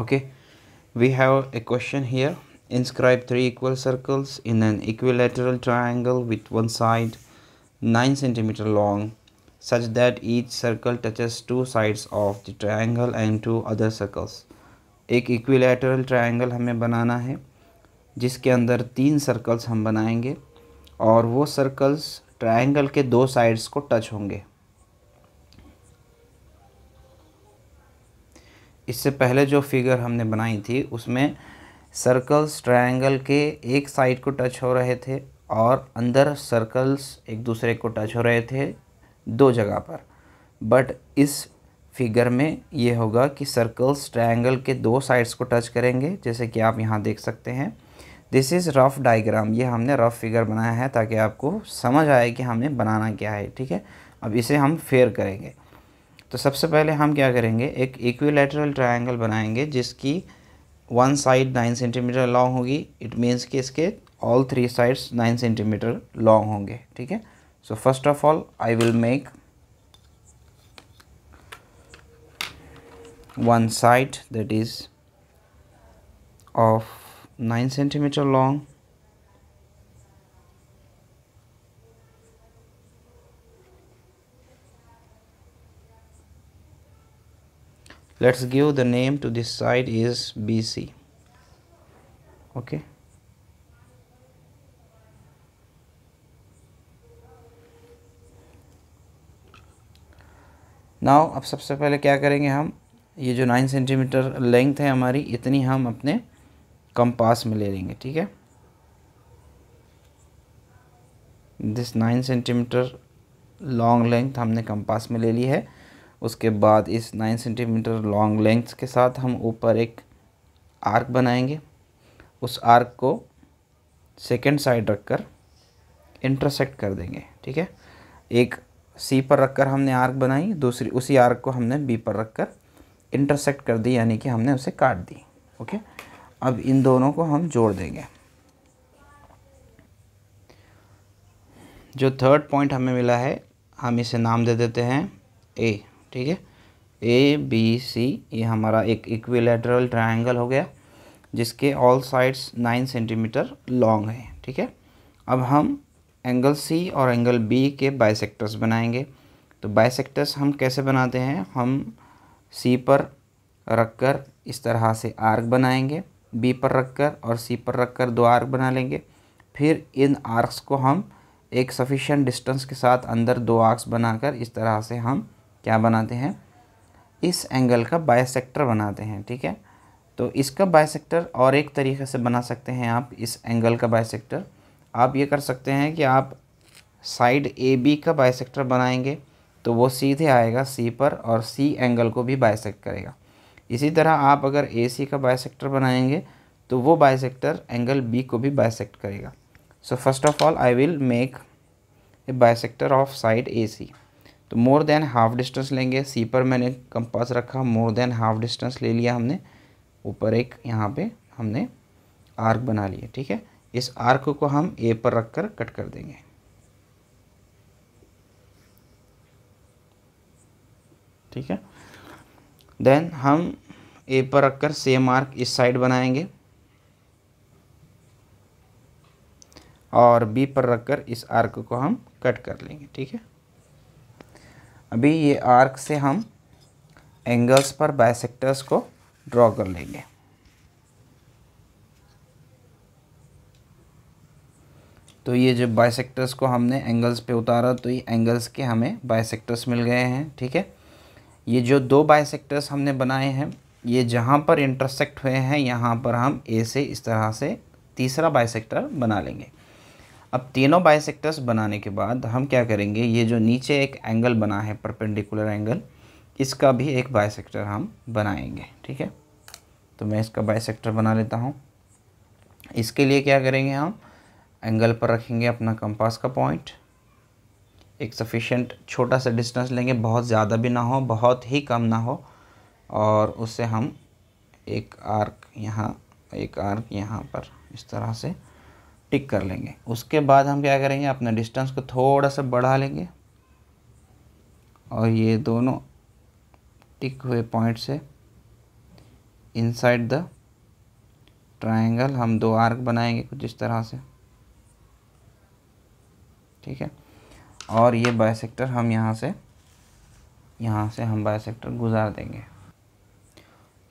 okay we have a question here inscribe three equal circles in an equilateral triangle with one side 9 centimeter long such that each circle touches two sides of the triangle and two other circles एक equilateral triangle हमें बनाना है जिसके अंदर तीन circles हम बनाएंगे और वो सर्कल्स ट्रायंगल के दो साइड्स को टच होंगे इससे पहले जो फिगर हमने बनाई थी उसमें सर्कल्स ट्रायंगल के एक साइड को टच हो रहे थे और अंदर सर्कल्स एक दूसरे को टच हो रहे थे दो जगह पर बट इस फिगर में ये होगा कि सर्कल्स ट्रायंगल के दो साइड्स को टच करेंगे जैसे कि आप यहाँ देख सकते हैं दिस इज़ रफ़ डायग्राम ये हमने रफ़ फिगर बनाया है ताकि आपको समझ आए कि हमें बनाना क्या है ठीक है अब इसे हम फेयर करेंगे तो सबसे पहले हम क्या करेंगे एक इक्विलेटरल ट्राइंगल बनाएंगे जिसकी one side nine centimetre long होगी इट मीन्स कि इसके all three sides nine centimetre long होंगे ठीक है so first of all I will make one side that is of nine centimetre long let's give the name to this side is BC okay now अब सबसे पहले क्या करेंगे हम ये जो नाइन सेंटीमीटर लेंथ है हमारी इतनी हम अपने कंपास में ले लेंगे ठीक है this nine centimetre long length हमने कंपास में ले ली है उसके बाद इस नाइन सेंटीमीटर लॉन्ग लेंथ के साथ हम ऊपर एक आर्क बनाएंगे उस आर्क को सेकेंड साइड रखकर इंटरसेक्ट कर देंगे ठीक है एक सी पर रखकर हमने आर्क बनाई दूसरी उसी आर्क को हमने बी पर रखकर इंटरसेक्ट कर दी यानी कि हमने उसे काट दी ओके अब इन दोनों को हम जोड़ देंगे जो थर्ड पॉइंट हमें मिला है हम इसे नाम दे देते हैं ए ठीक है ए बी सी ये हमारा एक इक्विलेटरल ट्रायंगल हो गया जिसके all sides nine centimetre long है ठीक है अब हम एंगल सी और एंगल बी के बाइसेक्टर्स बनाएंगे तो बाइसेक्टर्स हम कैसे बनाते हैं हम सी पर रखकर इस तरह से आर्क बनाएंगे बी पर रखकर और सी पर रखकर दो आर्क बना लेंगे फिर इन आर्क्स को हम एक सफिशेंट डिस्टेंस के साथ अंदर दो आर्क्स बनाकर इस तरह से हम क्या बनाते हैं इस एंगल का बायसेक्टर बनाते हैं ठीक है तो इसका बायसेक्टर और एक तरीके से बना सकते हैं आप इस एंगल का बायसेक्टर आप ये कर सकते हैं कि आप साइड ए बी का बायसेक्टर बनाएंगे तो वो सीधे आएगा सी पर और सी एंगल को भी बायसेक्ट करेगा इसी तरह आप अगर ए सी का बायसेक्टर बनाएंगे तो वो बायसेक्टर एंगल बी को भी बायसेक्ट करेगा so first of all I will make a bisector of side A C तो मोर देन हाफ डिस्टेंस लेंगे सी पर मैंने कंपास रखा मोर देन हाफ डिस्टेंस ले लिया हमने ऊपर एक यहाँ पे हमने आर्क बना लिया ठीक है इस आर्क को हम ए पर रख कर कट कर देंगे ठीक है देन हम ए पर रखकर सेम आर्क इस साइड बनाएंगे और बी पर रखकर इस आर्क को हम कट कर लेंगे ठीक है अभी ये आर्क से हम एंगल्स पर बायसेक्टर्स को ड्रॉ कर लेंगे तो ये जब बायसेक्टर्स को हमने एंगल्स पे उतारा तो ये एंगल्स के हमें बायसेक्टर्स मिल गए हैं ठीक है ये जो दो बायसेक्टर्स हमने बनाए हैं ये जहाँ पर इंटरसेक्ट हुए हैं यहाँ पर हम ए से इस तरह से तीसरा बायसेक्टर बना लेंगे अब तीनों बाइसेक्टर्स बनाने के बाद हम क्या करेंगे ये जो नीचे एक एंगल बना है परपेंडिकुलर एंगल इसका भी एक बाइसेक्टर हम बनाएंगे ठीक है तो मैं इसका बाइसेक्टर बना लेता हूँ इसके लिए क्या करेंगे हम एंगल पर रखेंगे अपना कंपास का पॉइंट एक सफिशेंट छोटा सा डिस्टेंस लेंगे बहुत ज़्यादा भी ना हो बहुत ही कम ना हो और उससे हम एक आर्क यहाँ एक आर्क यहाँ पर इस तरह से टिक कर लेंगे उसके बाद हम क्या करेंगे अपने डिस्टेंस को थोड़ा सा बढ़ा लेंगे और ये दोनों टिक हुए पॉइंट से इनसाइड द ट्रायंगल हम दो आर्क बनाएंगे कुछ इस तरह से ठीक है और ये बायसेक्टर हम यहाँ से यहाँ से हम बायसेक्टर गुजार देंगे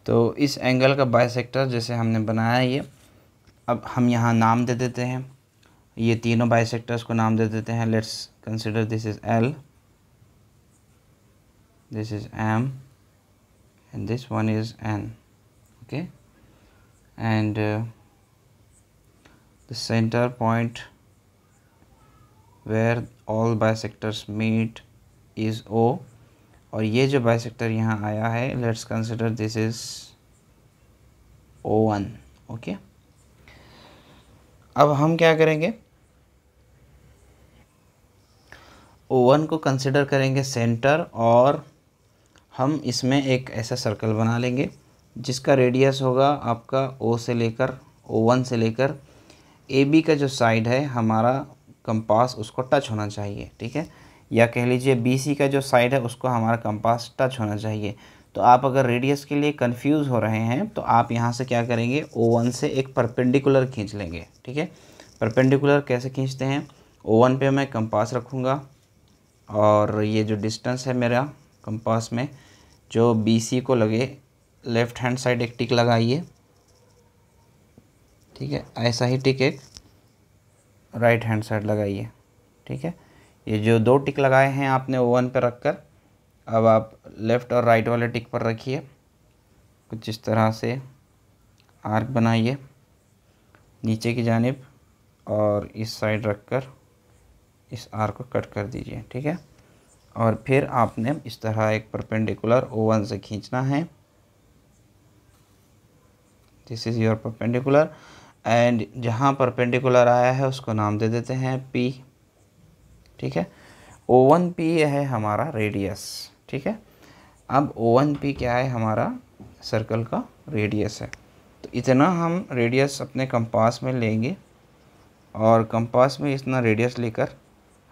तो इस एंगल का बायसेक्टर जैसे हमने बनाया ये अब हम यहाँ नाम दे देते हैं ये तीनों बाई को नाम दे देते हैं let's consider this is L this is M and this one is N okay and the centre point where all bi bisectors meet is और ये जो सेक्टर यहाँ आया है let's consider this is O one okay अब हम क्या करेंगे ओवन को कंसिडर करेंगे सेंटर और हम इसमें एक ऐसा सर्कल बना लेंगे जिसका रेडियस होगा आपका ओ से लेकर ओ वन से लेकर ए बी का जो साइड है हमारा कंपास उसको टच होना चाहिए ठीक है या कह लीजिए बी सी का जो साइड है उसको हमारा कंपास टच होना चाहिए तो आप अगर रेडियस के लिए कंफ्यूज हो रहे हैं तो आप यहाँ से क्या करेंगे ओ वन से एक परपेंडिकुलर खींच लेंगे ठीक है परपेंडिकुलर कैसे खींचते हैं ओ वन पर मैं कंपास रखूँगा और ये जो डिस्टेंस है मेरा कंपास में जो बी सी को लगे लेफ़्ट हैंड साइड एक टिक लगाइए ठीक है ऐसा ही टिक एक राइट हैंड साइड लगाइए ठीक है ये जो दो टिक लगाए हैं आपने ओवन पर रख कर अब आप लेफ़्ट और राइट वाले टिक पर रखिए कुछ इस तरह से आर्क बनाइए नीचे की जानब और इस साइड रखकर इस आर्क को कट कर दीजिए ठीक है और फिर आपने इस तरह एक परपेंडिकुलर ओवन से खींचना है this is your perpendicular and जहाँ परपेंडिकुलर आया है उसको नाम दे देते हैं पी ठीक है ओ वन पी है हमारा रेडियस ठीक है अब ओ वन पी क्या है हमारा सर्कल का रेडियस है तो इतना हम रेडियस अपने कंपास में लेंगे और कंपास में इतना रेडियस लेकर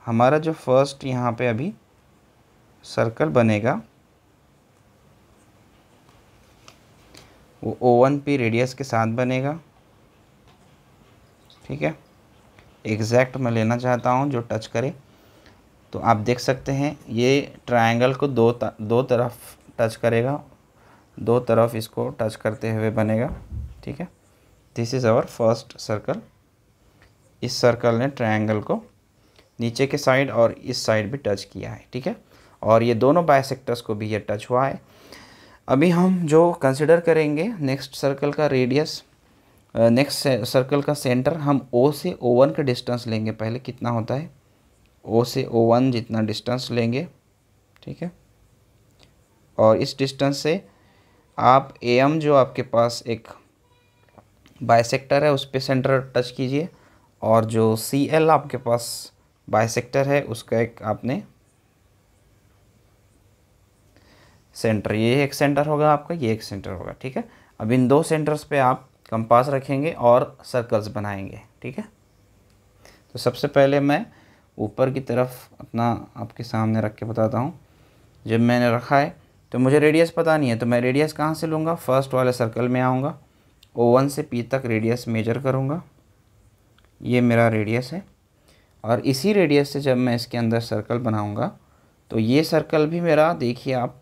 हमारा जो फर्स्ट यहाँ पे अभी सर्कल बनेगा वो ओ वन पी रेडियस के साथ बनेगा ठीक है एग्जैक्ट मैं लेना चाहता हूँ जो टच करे तो आप देख सकते हैं ये ट्रायंगल को दो दो तरफ टच करेगा दो तरफ इसको टच करते हुए बनेगा ठीक है this is our first circle इस सर्कल ने ट्रायंगल को नीचे के साइड और इस साइड भी टच किया है ठीक है और ये दोनों बायसेक्टर्स को भी ये टच हुआ है अभी हम जो कंसिडर करेंगे नेक्स्ट सर्कल का रेडियस नेक्स्ट सर्कल का सेंटर हम ओ से ओ वन का डिस्टेंस लेंगे पहले कितना होता है ओ से ओ वन जितना डिस्टेंस लेंगे ठीक है और इस डिस्टेंस से आप ए एम जो आपके पास एक बायसेक्टर है उस पर सेंटर टच कीजिए और जो सी एल आपके पास बायसेक्टर है उसका एक आपने सेंटर ये एक सेंटर होगा आपका ये एक सेंटर होगा ठीक है अब इन दो सेंटर्स पे आप कंपास रखेंगे और सर्कल्स बनाएंगे ठीक है तो सबसे पहले मैं ऊपर की तरफ अपना आपके सामने रख के बताता हूँ जब मैंने रखा है तो मुझे रेडियस पता नहीं है तो मैं रेडियस कहाँ से लूँगा फर्स्ट वाले सर्कल में आऊँगा ओ वन से पी तक रेडियस मेजर करूँगा ये मेरा रेडियस है और इसी रेडियस से जब मैं इसके अंदर सर्कल बनाऊँगा तो ये सर्कल भी मेरा देखिए आप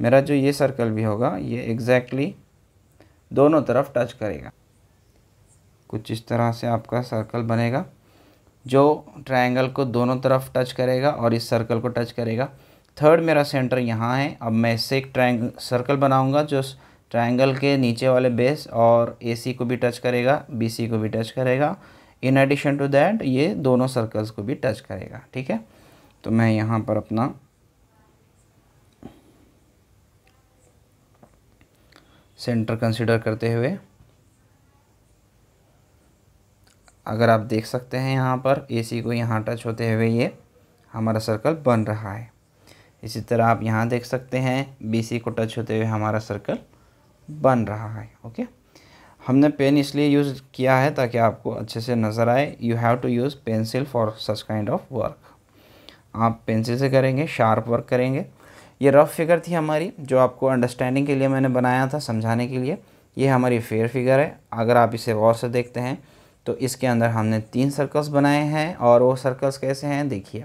मेरा जो ये सर्कल भी होगा ये एग्जैक्टली exactly दोनों तरफ टच करेगा कुछ इस तरह से आपका सर्कल बनेगा जो ट्रायंगल को दोनों तरफ टच करेगा और इस सर्कल को टच करेगा थर्ड मेरा सेंटर यहाँ है अब मैं इससे एक ट्रायंग सर्कल बनाऊँगा जो ट्रायंगल के नीचे वाले बेस और ए सी को भी टच करेगा बी सी को भी टच करेगा इन एडिशन टू दैट ये दोनों सर्कल्स को भी टच करेगा ठीक है तो मैं यहाँ पर अपना सेंटर कंसिडर करते हुए अगर आप देख सकते हैं यहाँ पर ए को यहाँ टच होते हुए ये हमारा सर्कल बन रहा है इसी तरह आप यहाँ देख सकते हैं बी को टच होते हुए हमारा सर्कल बन रहा है ओके हमने पेन इसलिए यूज़ किया है ताकि आपको अच्छे से नज़र आए you have to use pencil for such kind of work आप पेंसिल से करेंगे शार्प वर्क करेंगे ये रफ़ फिगर थी हमारी जो आपको अंडरस्टैंडिंग के लिए मैंने बनाया था समझाने के लिए ये हमारी फेयर फिगर है अगर आप इसे गौर से देखते हैं तो इसके अंदर हमने तीन सर्कल्स बनाए हैं और वो सर्कल्स कैसे हैं देखिए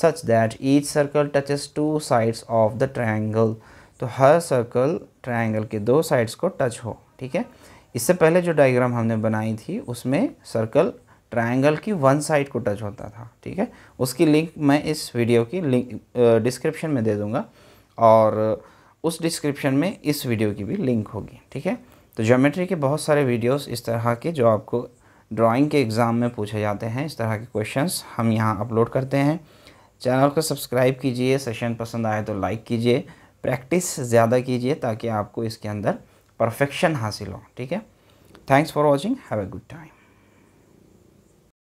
such that each circle touches two sides of the triangle तो हर सर्कल ट्रायंगल के दो साइड्स को टच हो ठीक है इससे पहले जो डायग्राम हमने बनाई थी उसमें सर्कल ट्रायंगल की वन साइड को टच होता था ठीक है उसकी लिंक मैं इस वीडियो की लिंक डिस्क्रिप्शन में दे दूँगा और उस डिस्क्रिप्शन में इस वीडियो की भी लिंक होगी ठीक है तो ज्योमेट्री के बहुत सारे वीडियोस इस तरह के जो आपको ड्राइंग के एग्ज़ाम में पूछे जाते हैं इस तरह के क्वेश्चंस हम यहाँ अपलोड करते हैं चैनल को सब्सक्राइब कीजिए सेशन पसंद आए तो लाइक कीजिए प्रैक्टिस ज़्यादा कीजिए ताकि आपको इसके अंदर परफेक्शन हासिल हो ठीक है thanks for watching have a good time